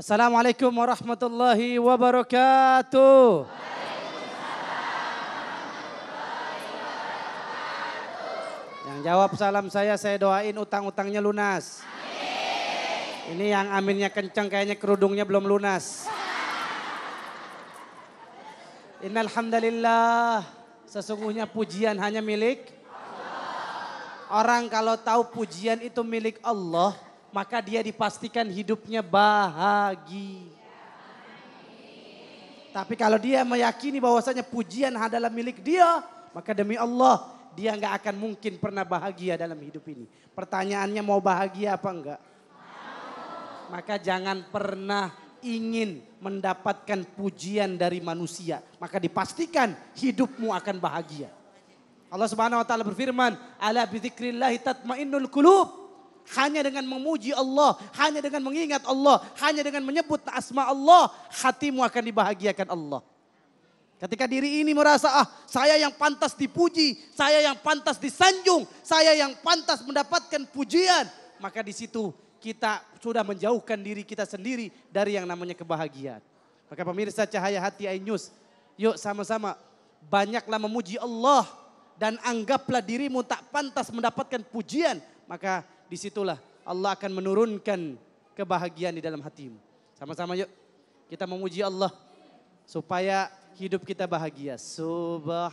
Assalamualaikum warahmatullahi wabarakatuh. Yang jawab salam saya, saya doain utang-utangnya lunas. Ini yang aminnya kencang kayaknya kerudungnya belum lunas. Innalhamdalillah, sesungguhnya pujian hanya milik Orang kalau tahu pujian itu milik Allah, maka dia dipastikan hidupnya bahagia. Tapi kalau dia meyakini bahwasanya pujian adalah milik dia, maka demi Allah dia nggak akan mungkin pernah bahagia dalam hidup ini. Pertanyaannya mau bahagia apa enggak? Maka jangan pernah ingin mendapatkan pujian dari manusia. Maka dipastikan hidupmu akan bahagia. Allah Subhanahu wa taala berfirman, "Ala bi tatmainnul kulub hanya dengan memuji Allah, hanya dengan mengingat Allah, hanya dengan menyebut asma Allah, hatimu akan dibahagiakan Allah. Ketika diri ini merasa, ah saya yang pantas dipuji, saya yang pantas disanjung, saya yang pantas mendapatkan pujian. Maka di situ kita sudah menjauhkan diri kita sendiri dari yang namanya kebahagiaan. Maka pemirsa Cahaya Hati iNews, yuk sama-sama banyaklah memuji Allah dan anggaplah dirimu tak pantas mendapatkan pujian. Maka disitulah Allah akan menurunkan kebahagiaan di dalam hatimu. Sama-sama yuk kita memuji Allah supaya hidup kita bahagia. Subhanallah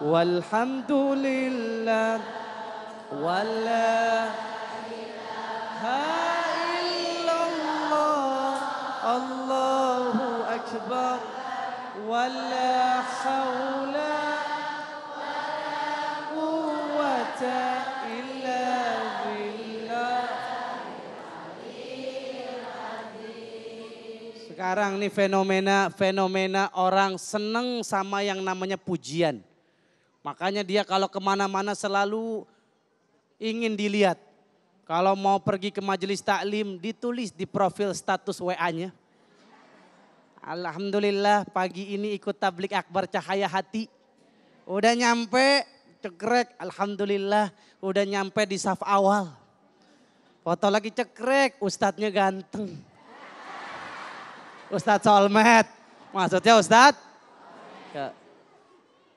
walhamdulillah wala ilaha illallah Allahu akbar wala hawla Sekarang nih fenomena fenomena orang seneng sama yang namanya pujian. Makanya dia kalau kemana-mana selalu ingin dilihat. Kalau mau pergi ke majelis taklim ditulis di profil status WA-nya. Alhamdulillah pagi ini ikut tablik akbar cahaya hati. Udah nyampe cekrek, alhamdulillah udah nyampe di saf awal. Foto lagi cekrek, ustadznya ganteng. Ustaz Solmet. Maksudnya Ustaz? Ya.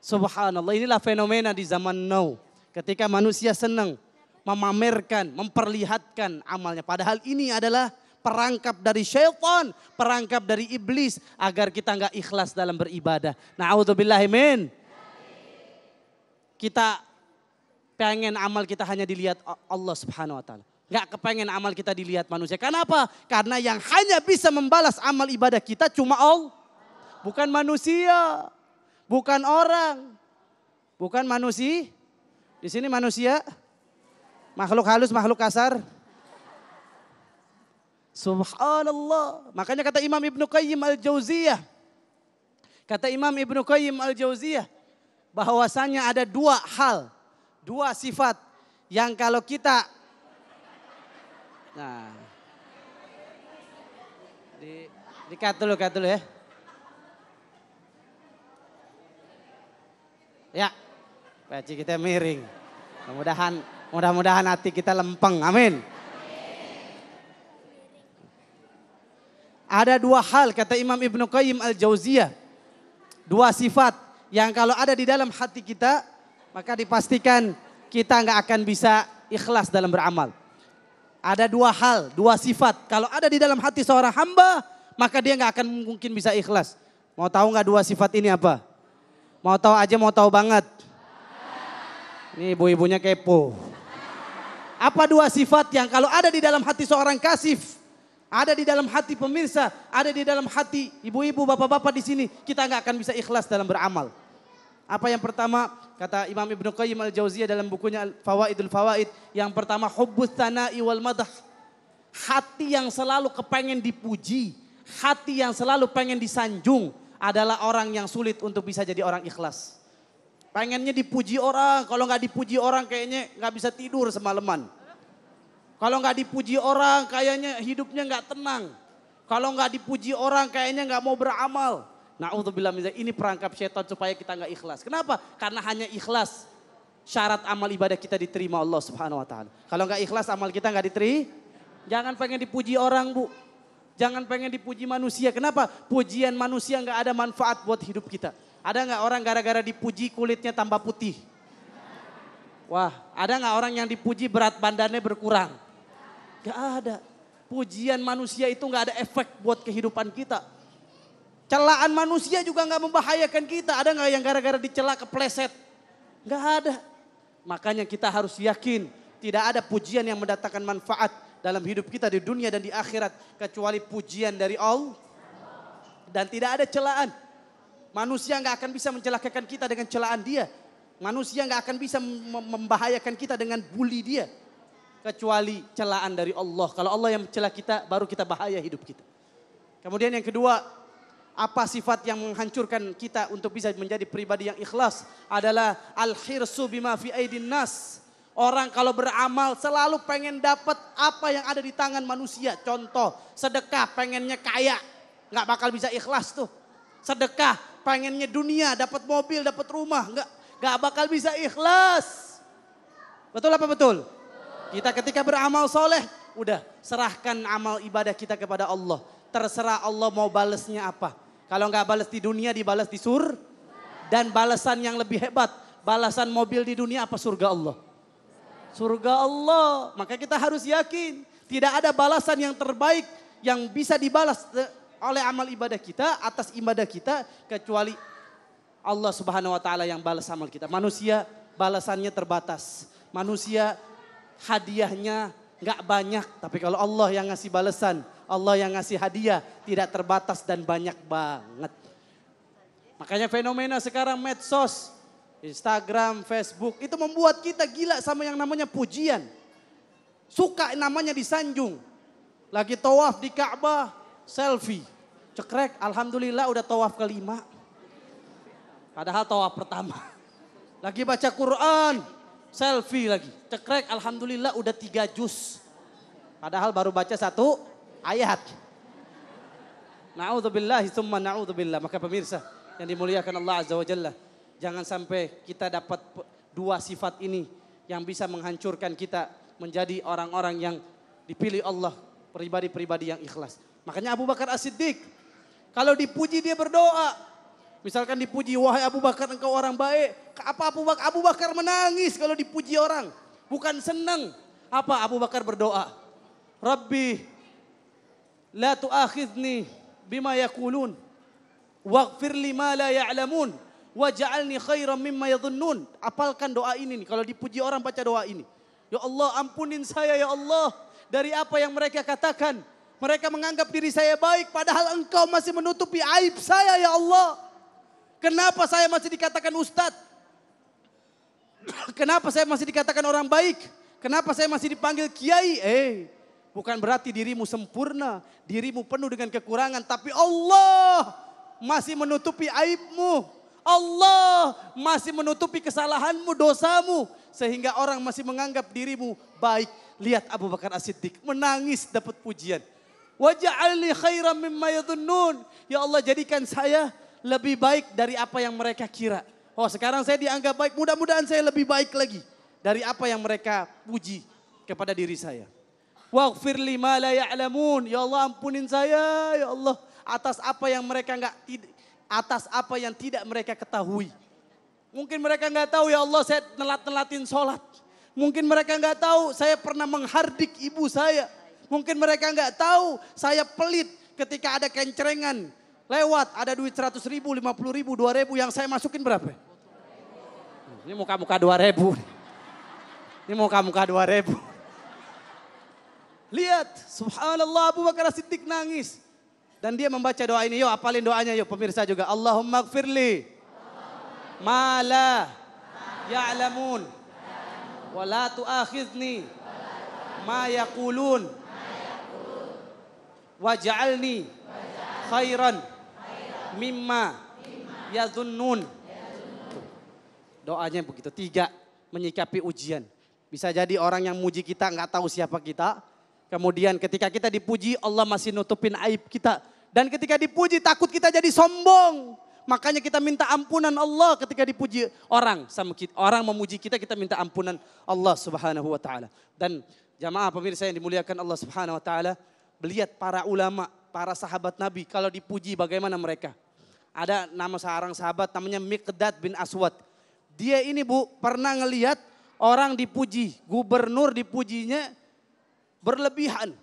Subhanallah inilah fenomena di zaman now. Ketika manusia senang memamerkan, memperlihatkan amalnya. Padahal ini adalah perangkap dari syaitan, perangkap dari iblis agar kita nggak ikhlas dalam beribadah. Amin. Kita pengen amal kita hanya dilihat Allah Subhanahu wa taala. Gak kepengen amal kita dilihat manusia. Kenapa? Karena yang hanya bisa membalas amal ibadah kita cuma Allah. Bukan manusia. Bukan orang. Bukan manusia. Di sini manusia. Makhluk halus, makhluk kasar. Subhanallah. Makanya kata Imam Ibnu Qayyim Al-Jauziyah. Kata Imam Ibnu Qayyim Al-Jauziyah. Bahwasanya ada dua hal. Dua sifat. Yang kalau kita Nah. Di dikat dulu, kat dulu ya. Ya. Peci kita miring. Mudah-mudahan mudah-mudahan hati kita lempeng. Amin. Ada dua hal kata Imam Ibnu Qayyim Al-Jauziyah. Dua sifat yang kalau ada di dalam hati kita maka dipastikan kita nggak akan bisa ikhlas dalam beramal. Ada dua hal, dua sifat. Kalau ada di dalam hati seorang hamba, maka dia nggak akan mungkin bisa ikhlas. Mau tahu nggak dua sifat ini apa? Mau tahu aja, mau tahu banget. Ini ibu-ibunya kepo. Apa dua sifat yang kalau ada di dalam hati seorang kasif, ada di dalam hati pemirsa, ada di dalam hati ibu-ibu, bapak-bapak di sini, kita nggak akan bisa ikhlas dalam beramal. Apa yang pertama? Kata Imam Ibn Qayyim al-Jauziyah dalam bukunya Fawaidul Fawaid. Yang pertama, hubbus tana wal madah. Hati yang selalu kepengen dipuji. Hati yang selalu pengen disanjung. Adalah orang yang sulit untuk bisa jadi orang ikhlas. Pengennya dipuji orang. Kalau nggak dipuji orang kayaknya nggak bisa tidur semalaman. Kalau nggak dipuji orang kayaknya hidupnya nggak tenang. Kalau nggak dipuji orang kayaknya nggak mau beramal bilang min ini perangkap setan supaya kita nggak ikhlas. Kenapa? Karena hanya ikhlas syarat amal ibadah kita diterima Allah Subhanahu wa taala. Kalau nggak ikhlas amal kita nggak diterima. Jangan pengen dipuji orang, Bu. Jangan pengen dipuji manusia. Kenapa? Pujian manusia nggak ada manfaat buat hidup kita. Ada nggak orang gara-gara dipuji kulitnya tambah putih? Wah, ada nggak orang yang dipuji berat badannya berkurang? Gak ada. Pujian manusia itu nggak ada efek buat kehidupan kita Celaan manusia juga nggak membahayakan kita. Ada nggak yang gara-gara dicela kepleset? Nggak ada. Makanya kita harus yakin tidak ada pujian yang mendatangkan manfaat dalam hidup kita di dunia dan di akhirat kecuali pujian dari Allah dan tidak ada celaan. Manusia nggak akan bisa mencelakakan kita dengan celaan dia. Manusia nggak akan bisa membahayakan kita dengan bully dia kecuali celaan dari Allah. Kalau Allah yang mencela kita baru kita bahaya hidup kita. Kemudian yang kedua, apa sifat yang menghancurkan kita untuk bisa menjadi pribadi yang ikhlas adalah al-hirsu bima fi aidin nas. Orang kalau beramal selalu pengen dapat apa yang ada di tangan manusia. Contoh, sedekah pengennya kaya, nggak bakal bisa ikhlas tuh. Sedekah pengennya dunia, dapat mobil, dapat rumah, nggak nggak bakal bisa ikhlas. Betul apa betul? Kita ketika beramal soleh, udah serahkan amal ibadah kita kepada Allah. Terserah Allah mau balesnya apa kalau nggak balas di dunia dibalas di sur. Dan balasan yang lebih hebat. Balasan mobil di dunia apa surga Allah. Surga Allah. Maka kita harus yakin. Tidak ada balasan yang terbaik yang bisa dibalas eh, oleh amal ibadah kita atas ibadah kita kecuali Allah Subhanahu wa taala yang balas amal kita. Manusia balasannya terbatas. Manusia hadiahnya nggak banyak. Tapi kalau Allah yang ngasih balasan, Allah yang ngasih hadiah, tidak terbatas dan banyak banget. Makanya fenomena sekarang medsos, Instagram, Facebook, itu membuat kita gila sama yang namanya pujian. Suka namanya disanjung. Lagi tawaf di Ka'bah, selfie. Cekrek, Alhamdulillah udah tawaf kelima. Padahal tawaf pertama. Lagi baca Quran, selfie lagi. Cekrek alhamdulillah udah tiga jus. Padahal baru baca satu ayat. Na'udzubillah, summa na'udzubillah. Maka pemirsa yang dimuliakan Allah Azza wa Jalla. Jangan sampai kita dapat dua sifat ini yang bisa menghancurkan kita menjadi orang-orang yang dipilih Allah. Pribadi-pribadi yang ikhlas. Makanya Abu Bakar As-Siddiq. Kalau dipuji dia berdoa. Misalkan dipuji, wahai Abu Bakar engkau orang baik. Apa Abu Bakar? Abu Bakar menangis kalau dipuji orang. Bukan senang. Apa Abu Bakar berdoa? Rabbi, la tu'akhidni bima yakulun. Waghfir ma la ya'lamun. Waja'alni khairan mimma yadhunnun. Apalkan doa ini nih. Kalau dipuji orang baca doa ini. Ya Allah ampunin saya ya Allah. Dari apa yang mereka katakan. Mereka menganggap diri saya baik padahal engkau masih menutupi aib saya ya Allah. Kenapa saya masih dikatakan ustadz? Kenapa saya masih dikatakan orang baik? Kenapa saya masih dipanggil kiai? Eh, bukan berarti dirimu sempurna, dirimu penuh dengan kekurangan, tapi Allah masih menutupi aibmu. Allah masih menutupi kesalahanmu, dosamu. Sehingga orang masih menganggap dirimu baik. Lihat Abu Bakar As-Siddiq menangis dapat pujian. khairan mimma Ya Allah jadikan saya lebih baik dari apa yang mereka kira. Oh sekarang saya dianggap baik, mudah-mudahan saya lebih baik lagi dari apa yang mereka puji kepada diri saya. Waghfir lima la ya'lamun. Ya Allah ampunin saya, ya Allah. Atas apa yang mereka enggak atas apa yang tidak mereka ketahui. Mungkin mereka nggak tahu ya Allah saya telat telatin sholat. Mungkin mereka nggak tahu saya pernah menghardik ibu saya. Mungkin mereka nggak tahu saya pelit ketika ada kencerengan lewat ada duit 100 ribu, 50 ribu, 2 ribu yang saya masukin berapa? Ini muka-muka 2 ribu. Ini muka-muka 2 ribu. Lihat, subhanallah Abu Bakar Siddiq nangis. Dan dia membaca doa ini, yuk apalin doanya yuk pemirsa juga. Allahumma gfirli mala ya'lamun wa la tu'akhidni ma yaqulun waj'alni khairan mimma yazunnun. Doanya begitu. Tiga, menyikapi ujian. Bisa jadi orang yang muji kita nggak tahu siapa kita. Kemudian ketika kita dipuji Allah masih nutupin aib kita. Dan ketika dipuji takut kita jadi sombong. Makanya kita minta ampunan Allah ketika dipuji orang sama kita. Orang memuji kita kita minta ampunan Allah Subhanahu wa taala. Dan jamaah pemirsa yang dimuliakan Allah Subhanahu wa taala, melihat para ulama, para sahabat Nabi kalau dipuji bagaimana mereka? Ada nama seorang sahabat namanya Mikdad bin Aswad. Dia ini bu pernah ngelihat orang dipuji, gubernur dipujinya berlebihan.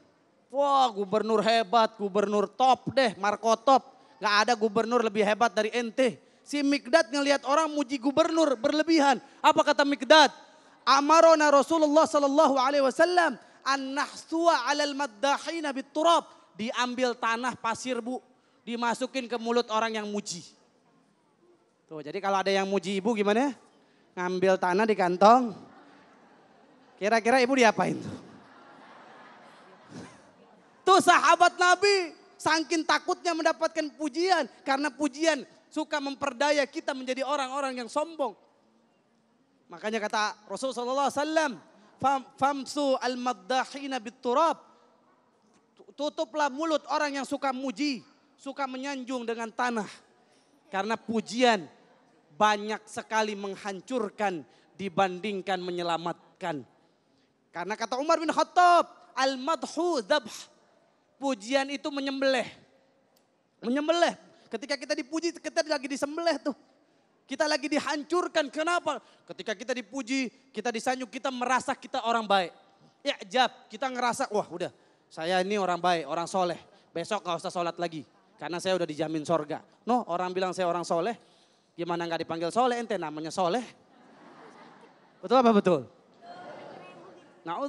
Wah gubernur hebat, gubernur top deh, Marco top. Gak ada gubernur lebih hebat dari ente. Si Mikdad ngelihat orang muji gubernur berlebihan. Apa kata Mikdad? Amarona Rasulullah sallallahu alaihi wasallam anak tua alal maddahina Turab Diambil tanah pasir bu, dimasukin ke mulut orang yang muji. Tuh, jadi kalau ada yang muji ibu gimana? Ngambil tanah di kantong. Kira-kira ibu diapain tuh? Tuh sahabat Nabi sangkin takutnya mendapatkan pujian karena pujian suka memperdaya kita menjadi orang-orang yang sombong. Makanya kata rasulullah SAW, "Famsu al madhahina bit-turab." Tutuplah mulut orang yang suka muji suka menyanjung dengan tanah. Karena pujian banyak sekali menghancurkan dibandingkan menyelamatkan. Karena kata Umar bin Khattab, al-madhu dhabh. Pujian itu menyembelih. Menyembelih. Ketika kita dipuji, kita lagi disembelih tuh. Kita lagi dihancurkan. Kenapa? Ketika kita dipuji, kita disanjung, kita merasa kita orang baik. Ya, jab. Kita ngerasa, wah udah, saya ini orang baik, orang soleh. Besok gak usah sholat lagi. Karena saya udah dijamin sorga. No, orang bilang saya orang soleh. Gimana nggak dipanggil soleh ente namanya soleh. Betul apa betul? Nah,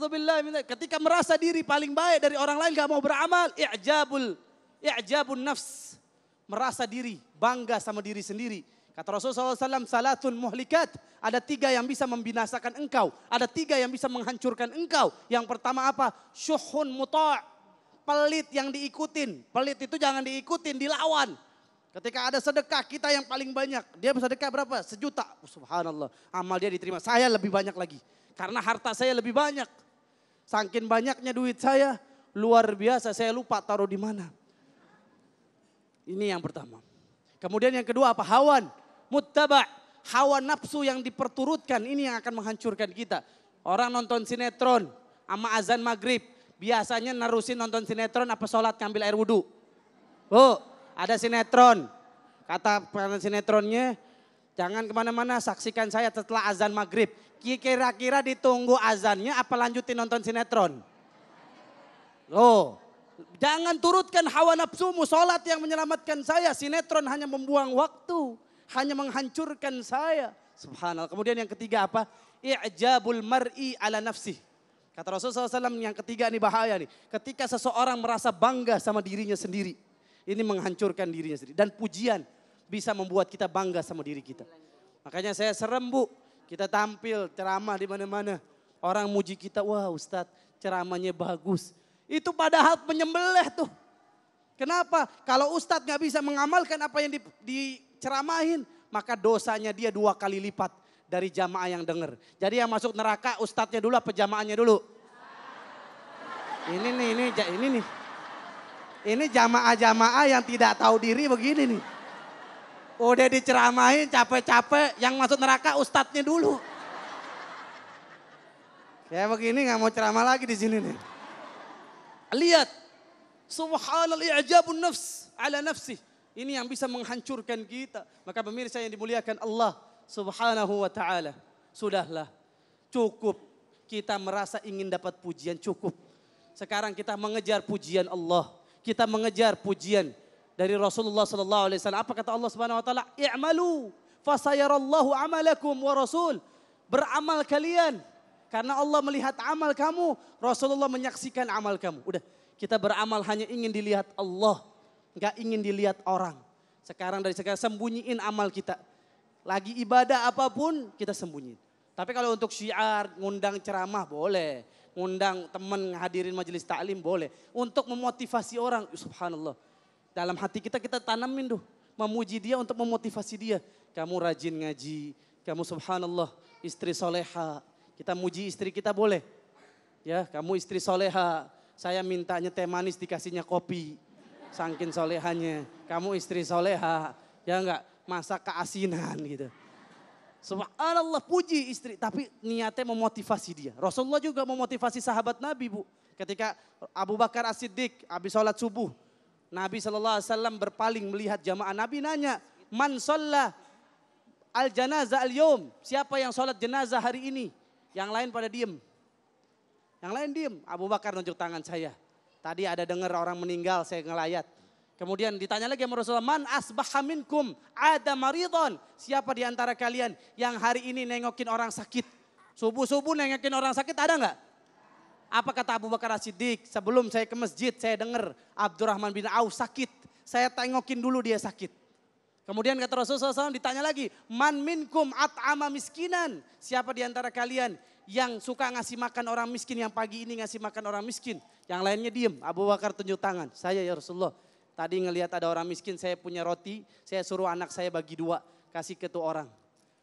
ketika merasa diri paling baik dari orang lain gak mau beramal, i'jabul i'jabun nafs. Merasa diri, bangga sama diri sendiri. Kata Rasulullah SAW, salatun muhlikat. Ada tiga yang bisa membinasakan engkau. Ada tiga yang bisa menghancurkan engkau. Yang pertama apa? Syuhun muta' pelit yang diikutin. Pelit itu jangan diikutin, dilawan. Ketika ada sedekah, kita yang paling banyak. Dia sedekah berapa? Sejuta. Oh, subhanallah, amal dia diterima. Saya lebih banyak lagi. Karena harta saya lebih banyak. Sangkin banyaknya duit saya, luar biasa. Saya lupa taruh di mana. Ini yang pertama. Kemudian yang kedua apa? Hawan. Muttaba. Hawa nafsu yang diperturutkan. Ini yang akan menghancurkan kita. Orang nonton sinetron Ama azan maghrib biasanya nerusin nonton sinetron apa sholat ngambil air wudhu. Bu, ada sinetron. Kata penonton sinetronnya, jangan kemana-mana saksikan saya setelah azan maghrib. Kira-kira ditunggu azannya apa lanjutin nonton sinetron? Oh, jangan turutkan hawa nafsumu. Sholat yang menyelamatkan saya. Sinetron hanya membuang waktu. Hanya menghancurkan saya. Subhanallah. Kemudian yang ketiga apa? I'jabul mar'i ala nafsih Kata Rasulullah SAW yang ketiga ini bahaya nih. Ketika seseorang merasa bangga sama dirinya sendiri. Ini menghancurkan dirinya sendiri. Dan pujian bisa membuat kita bangga sama diri kita. Makanya saya serem bu. Kita tampil ceramah di mana-mana. Orang muji kita, wah Ustadz ceramahnya bagus. Itu padahal menyembelih tuh. Kenapa? Kalau Ustadz gak bisa mengamalkan apa yang diceramahin, maka dosanya dia dua kali lipat dari jamaah yang dengar. Jadi yang masuk neraka ustadznya dulu apa jamaahnya dulu? Ini nih, ini, ini nih. Ini jamaah-jamaah yang tidak tahu diri begini nih. Udah diceramain, capek-capek yang masuk neraka ustadznya dulu. Ya begini gak mau ceramah lagi di sini nih. Lihat. Subhanallah i'jabun nafs ala nafsi. Ini yang bisa menghancurkan kita. Maka pemirsa yang dimuliakan Allah subhanahu wa ta'ala. Sudahlah, cukup. Kita merasa ingin dapat pujian, cukup. Sekarang kita mengejar pujian Allah. Kita mengejar pujian dari Rasulullah sallallahu alaihi wasallam. Apa kata Allah Subhanahu wa taala? "I'malu fasayarallahu amalakum wa rasul." Beramal kalian karena Allah melihat amal kamu, Rasulullah menyaksikan amal kamu. Udah, kita beramal hanya ingin dilihat Allah, enggak ingin dilihat orang. Sekarang dari sekarang sembunyiin amal kita lagi ibadah apapun kita sembunyi. Tapi kalau untuk syiar, ngundang ceramah boleh. Ngundang teman hadirin majelis taklim boleh. Untuk memotivasi orang, ya subhanallah. Dalam hati kita, kita tanamin tuh. Memuji dia untuk memotivasi dia. Kamu rajin ngaji, kamu subhanallah istri soleha. Kita muji istri kita boleh. Ya, kamu istri soleha. Saya mintanya teh manis dikasihnya kopi. Sangkin solehannya, Kamu istri soleha. Ya enggak? masa keasinan gitu. Subhanallah puji istri tapi niatnya memotivasi dia. Rasulullah juga memotivasi sahabat Nabi bu. Ketika Abu Bakar As Siddiq habis sholat subuh, Nabi Shallallahu Alaihi Wasallam berpaling melihat jamaah Nabi nanya, man sholat al janazah al yom. Siapa yang sholat jenazah hari ini? Yang lain pada diem. Yang lain diem. Abu Bakar nunjuk tangan saya. Tadi ada dengar orang meninggal, saya ngelayat. Kemudian ditanya lagi sama Rasulullah, "Man asbaha minkum ada maridon?" Siapa di antara kalian yang hari ini nengokin orang sakit? Subuh-subuh nengokin orang sakit ada nggak? Apa kata Abu Bakar siddiq Sebelum saya ke masjid, saya dengar Abdurrahman bin Auf sakit. Saya tengokin dulu dia sakit. Kemudian kata Rasulullah SAW ditanya lagi, "Man minkum at'ama miskinan?" Siapa di antara kalian yang suka ngasih makan orang miskin yang pagi ini ngasih makan orang miskin? Yang lainnya diem. Abu Bakar tunjuk tangan. Saya ya Rasulullah. Tadi ngelihat ada orang miskin, saya punya roti, saya suruh anak saya bagi dua, kasih ke tuh orang.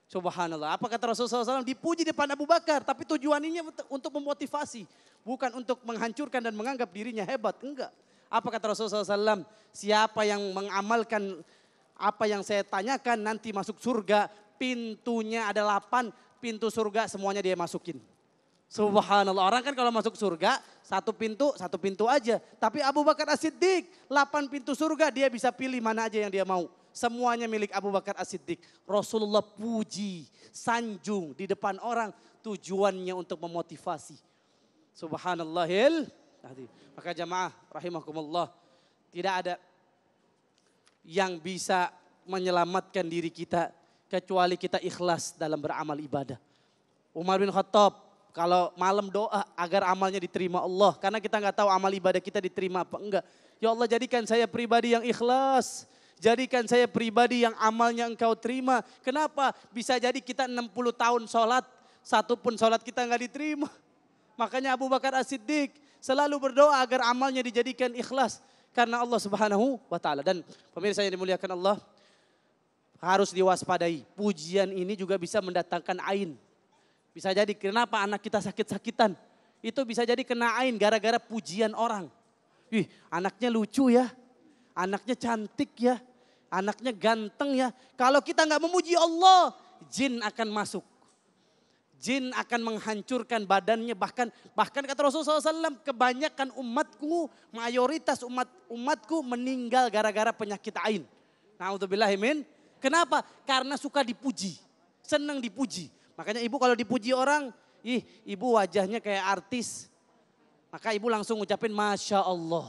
Subhanallah. Apa kata Rasulullah SAW? Dipuji depan Abu Bakar, tapi tujuannya untuk memotivasi. Bukan untuk menghancurkan dan menganggap dirinya hebat. Enggak. Apa kata Rasulullah SAW? Siapa yang mengamalkan apa yang saya tanyakan nanti masuk surga, pintunya ada lapan, pintu surga semuanya dia masukin. Subhanallah. Orang kan kalau masuk surga satu pintu, satu pintu aja. Tapi Abu Bakar As-Siddiq, 8 pintu surga dia bisa pilih mana aja yang dia mau. Semuanya milik Abu Bakar As-Siddiq. Rasulullah puji, sanjung di depan orang tujuannya untuk memotivasi. Subhanallahil. Maka jamaah rahimahumullah Tidak ada yang bisa menyelamatkan diri kita kecuali kita ikhlas dalam beramal ibadah. Umar bin Khattab kalau malam doa agar amalnya diterima Allah. Karena kita nggak tahu amal ibadah kita diterima apa enggak. Ya Allah jadikan saya pribadi yang ikhlas. Jadikan saya pribadi yang amalnya engkau terima. Kenapa? Bisa jadi kita 60 tahun sholat. Satu pun sholat kita nggak diterima. Makanya Abu Bakar As-Siddiq selalu berdoa agar amalnya dijadikan ikhlas. Karena Allah subhanahu wa ta'ala. Dan pemirsa yang dimuliakan Allah harus diwaspadai. Pujian ini juga bisa mendatangkan ain. Bisa jadi kenapa anak kita sakit-sakitan? Itu bisa jadi kena ain gara-gara pujian orang. Ih, anaknya lucu ya. Anaknya cantik ya. Anaknya ganteng ya. Kalau kita nggak memuji Allah, jin akan masuk. Jin akan menghancurkan badannya bahkan bahkan kata Rasulullah SAW kebanyakan umatku mayoritas umat umatku meninggal gara-gara penyakit ain. Nauzubillah Kenapa? Karena suka dipuji, senang dipuji Makanya ibu kalau dipuji orang, ih ibu wajahnya kayak artis. Maka ibu langsung ngucapin Masya Allah.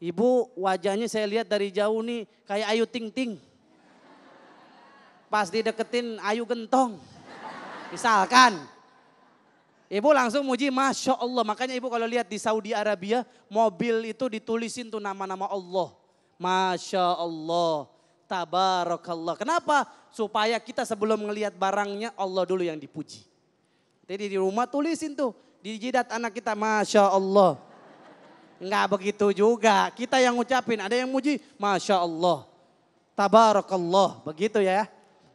Ibu wajahnya saya lihat dari jauh nih kayak Ayu Ting Ting. Pas dideketin Ayu Gentong. Misalkan. Ibu langsung muji Masya Allah. Makanya ibu kalau lihat di Saudi Arabia mobil itu ditulisin tuh nama-nama Allah. Masya Allah tabarakallah. Kenapa? Supaya kita sebelum ngelihat barangnya Allah dulu yang dipuji. Jadi di rumah tulisin tuh di jidat anak kita, masya Allah. Enggak begitu juga. Kita yang ngucapin, ada yang muji, masya Allah. Tabarakallah, begitu ya.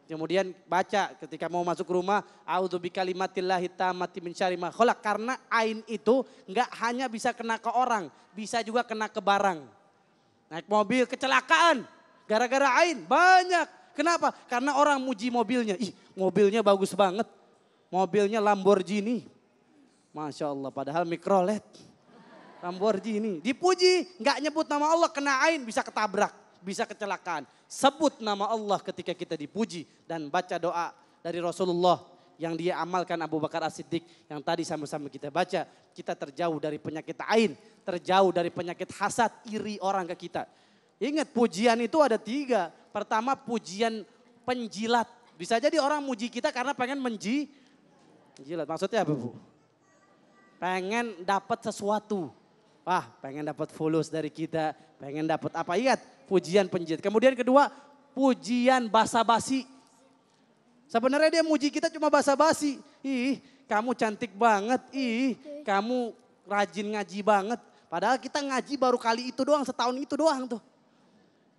Kemudian baca ketika mau masuk rumah, A'udhu bi tamati min mencari ma karena ain itu enggak hanya bisa kena ke orang, bisa juga kena ke barang. Naik mobil kecelakaan, Gara-gara Ain banyak. Kenapa? Karena orang muji mobilnya. Ih mobilnya bagus banget. Mobilnya Lamborghini. Masya Allah padahal mikrolet. Lamborghini. Dipuji, nggak nyebut nama Allah kena ain bisa ketabrak, bisa kecelakaan. Sebut nama Allah ketika kita dipuji dan baca doa dari Rasulullah yang dia amalkan Abu Bakar As-Siddiq yang tadi sama-sama kita baca, kita terjauh dari penyakit ain, terjauh dari penyakit hasad iri orang ke kita. Ingat pujian itu ada tiga. Pertama pujian penjilat. Bisa jadi orang muji kita karena pengen menji. Jilat maksudnya apa bu? Pengen dapat sesuatu. Wah pengen dapat fulus dari kita. Pengen dapat apa? Ingat pujian penjilat. Kemudian kedua pujian basa-basi. Sebenarnya dia muji kita cuma basa-basi. Ih kamu cantik banget. Ih kamu rajin ngaji banget. Padahal kita ngaji baru kali itu doang, setahun itu doang tuh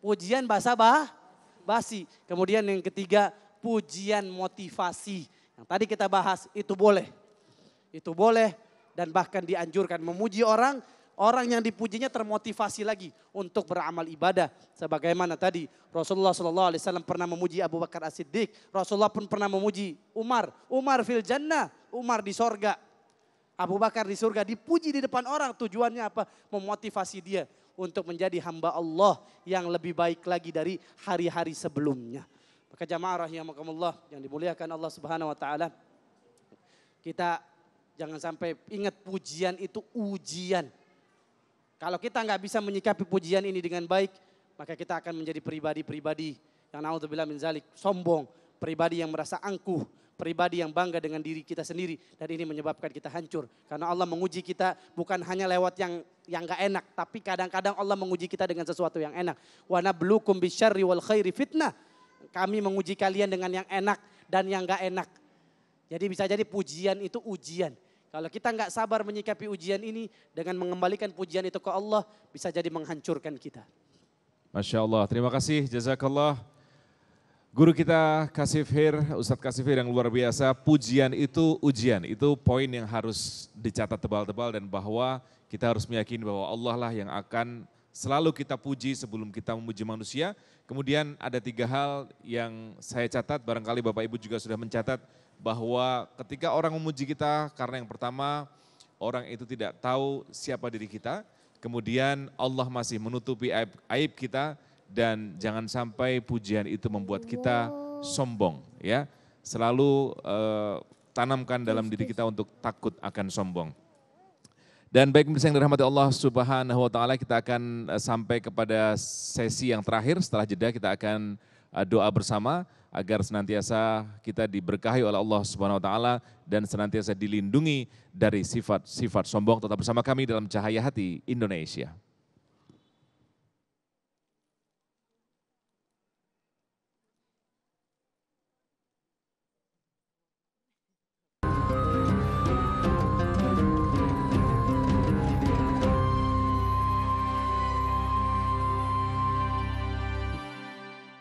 pujian bahasa bah, basi. Kemudian yang ketiga, pujian motivasi. Yang tadi kita bahas itu boleh. Itu boleh dan bahkan dianjurkan memuji orang, orang yang dipujinya termotivasi lagi untuk beramal ibadah. Sebagaimana tadi Rasulullah SAW pernah memuji Abu Bakar As-Siddiq, Rasulullah pun pernah memuji Umar, Umar fil jannah, Umar di sorga. Abu Bakar di surga dipuji di depan orang. Tujuannya apa? Memotivasi dia untuk menjadi hamba Allah yang lebih baik lagi dari hari-hari sebelumnya. Maka jamaah rahimakumullah yang dimuliakan Allah Subhanahu wa taala. Kita jangan sampai ingat pujian itu ujian. Kalau kita nggak bisa menyikapi pujian ini dengan baik, maka kita akan menjadi pribadi-pribadi yang naudzubillah min zalik, sombong, pribadi yang merasa angkuh, pribadi yang bangga dengan diri kita sendiri dan ini menyebabkan kita hancur karena Allah menguji kita bukan hanya lewat yang yang gak enak tapi kadang-kadang Allah menguji kita dengan sesuatu yang enak wana belukum bishari wal khairi fitnah kami menguji kalian dengan yang enak dan yang gak enak jadi bisa jadi pujian itu ujian kalau kita nggak sabar menyikapi ujian ini dengan mengembalikan pujian itu ke Allah bisa jadi menghancurkan kita. Masya Allah. Terima kasih. Jazakallah. Guru kita Kasifir, Ustadz Kasifir yang luar biasa, pujian itu ujian, itu poin yang harus dicatat tebal-tebal dan bahwa kita harus meyakini bahwa Allah lah yang akan selalu kita puji sebelum kita memuji manusia. Kemudian ada tiga hal yang saya catat, barangkali Bapak Ibu juga sudah mencatat bahwa ketika orang memuji kita karena yang pertama orang itu tidak tahu siapa diri kita, kemudian Allah masih menutupi aib, aib kita, dan jangan sampai pujian itu membuat kita sombong ya. Selalu uh, tanamkan dalam diri kita untuk takut akan sombong. Dan baik pemirsa yang dirahmati Allah Subhanahu wa taala, kita akan eh, sampai kepada sesi yang terakhir setelah jeda kita akan eh, doa bersama agar senantiasa kita diberkahi oleh Allah Subhanahu wa taala dan senantiasa dilindungi dari sifat-sifat sombong. Tetap bersama kami dalam cahaya hati Indonesia.